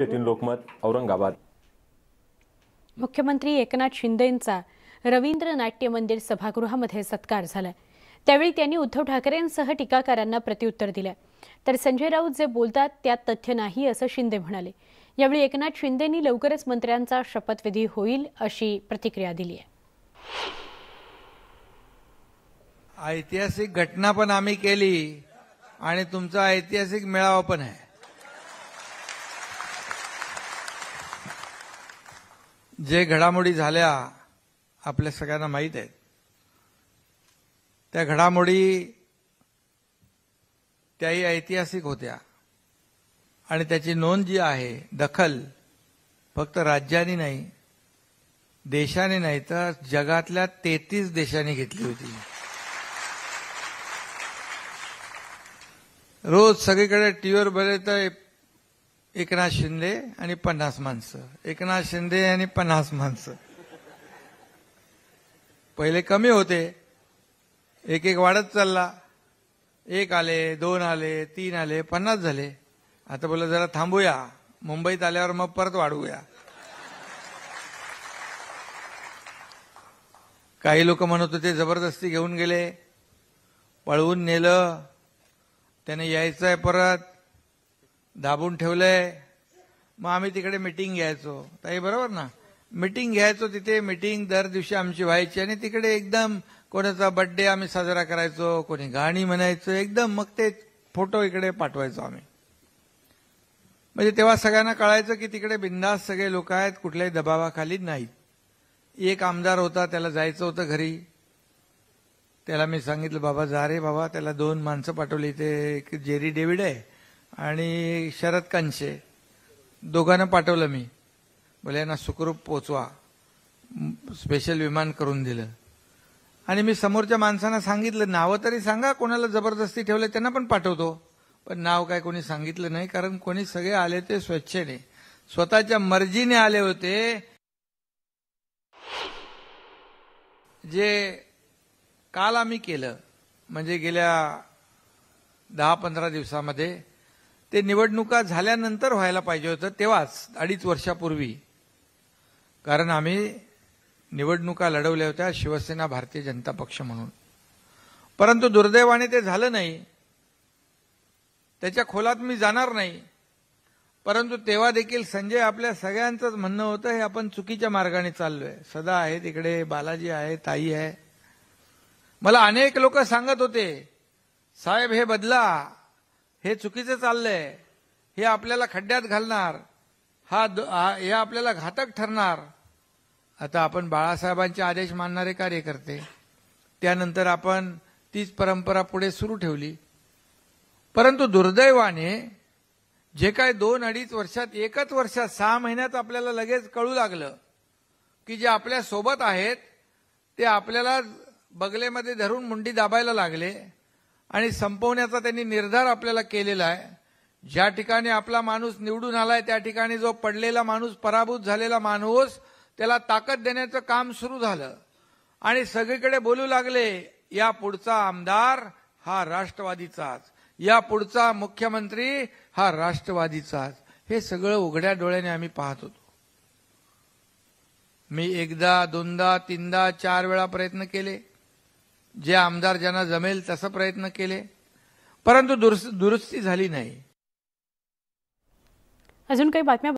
लोकमत औरंगाबाद मुख्यमंत्री एकनाथ शिंदेंचा रवींद्र नाट्य मंदिर सभागृहामध्ये सत्कार झाला त्यावेळी त्यांनी उद्धव ठाकरेंसह टीकाकारांना प्रत्युत्तर दिलं तर संजय राऊत जे बोलतात त्यात तथ्य नाही असं शिंदे म्हणाले यावेळी एकनाथ शिंदेनी लवकरच मंत्र्यांचा शपथविधी होईल अशी प्रतिक्रिया दिली आहे ऐतिहासिक घटना पण आम्ही केली आणि तुमचा ऐतिहासिक मेळावा पण आहे जे घडामोडी झाल्या आपल्या सगळ्यांना माहीत आहेत त्या घडामोडी त्याही ऐतिहासिक होत्या आणि त्याची नोंद जी आहे दखल फक्त राज्याने नाही देशाने नाही तर जगातल्या तेहतीस देशांनी घेतली होती रोज सगळीकडे टीव्हीवर बरे तर एकनाथ शिंदे आणि पन्नास माणसं एकनाथ शिंदे आणि पन्नास माणसं पहिले कमी होते एक एक वाढत चालला एक आले दोन आले तीन आले पन्नास झाले आता बोला जरा थांबूया मुंबईत आल्यावर मग परत वाढवूया काही लोक म्हणत होते जबरदस्ती घेऊन गेले पळवून नेलं त्याने यायचं आहे परत दाबून ठेवलंय मग आम्ही तिकडे मिटिंग घ्यायचो ताई बरोबर ना मिटिंग घ्यायचो तिथे मिटिंग दर दिवशी आमची व्हायची आणि तिकडे एकदम कोणाचा बड्डे आम्ही साजरा करायचो कोणी गाणी म्हणायचो एकदम मग ते फोटो इकडे पाठवायचो आम्ही म्हणजे तेव्हा सगळ्यांना कळायचं की तिकडे बिंदास सगळे लोक आहेत कुठल्याही दबावाखाली नाहीत एक आमदार होता त्याला जायचं होतं घरी त्याला मी सांगितलं बाबा जा रे बाबा त्याला दोन माणसं पाठवली ते जेरी डेव्हिड आहे आणि शरद कांशे दोघांना पाठवलं मी बोल यांना सुखरूप पोचवा स्पेशल विमान करून दिलं आणि मी समोरच्या माणसांना सांगितलं नावं तरी सांगा कोणाला जबरदस्ती ठेवलं त्यांना पण पाठवतो पण नाव काय कोणी सांगितलं नाही कारण कोणी सगळे आले ते स्वच्छेने स्वतःच्या मर्जीने आले होते जे काल आम्ही केलं म्हणजे गेल्या दहा पंधरा दिवसामध्ये ते निवडणुका झाल्यानंतर व्हायला पाहिजे होतं तेव्हाच अडीच वर्षापूर्वी कारण आम्ही निवडणुका लढवल्या होत्या शिवसेना भारतीय जनता पक्ष म्हणून परंतु दुर्दैवाने ते झालं नाही त्याच्या खोलात मी जाणार नाही परंतु तेव्हा देखील संजय आपल्या सगळ्यांचंच म्हणणं होतं हे आपण चुकीच्या मार्गाने चाललोय सदा आहे तिकडे बालाजी आहे ताई आहे मला अनेक लोक सांगत होते साहेब हे बदला हे चुकीचं चाललंय हे आपल्याला खड्ड्यात घालणार हा हे आपल्याला घातक ठरणार आता आपण बाळासाहेबांचे आदेश मानणारे कार्यकर्ते त्यानंतर आपण तीच परंपरा पुढे सुरू ठेवली परंतु दुर्दैवाने जे काय दोन अडीच वर्षात एकच वर्षात सहा महिन्यात आपल्याला लगेच कळू लागलं की जे आपल्या सोबत आहेत ते आपल्याला बगलेमध्ये धरून मुंडी दाबायला लागले आणि संपवण्याचा त्यांनी निर्धार आपल्याला केलेला आहे ज्या ठिकाणी आपला माणूस निवडून आलाय त्या ठिकाणी जो पडलेला माणूस पराभूत झालेला माणूस त्याला ताकद देण्याचं काम सुरू झालं आणि सगळीकडे बोलू लागले या पुढचा आमदार हा राष्ट्रवादीचाच या पुढचा मुख्यमंत्री हा राष्ट्रवादीचाच हे सगळं उघड्या डोळ्याने आम्ही पाहत होतो मी एकदा दोनदा तीनदा चार वेळा प्रयत्न केले जे आमदार ज्यांना जमेल तसा प्रयत्न केले परंतु दुरुस्ती झाली नाही अजून काही बातम्या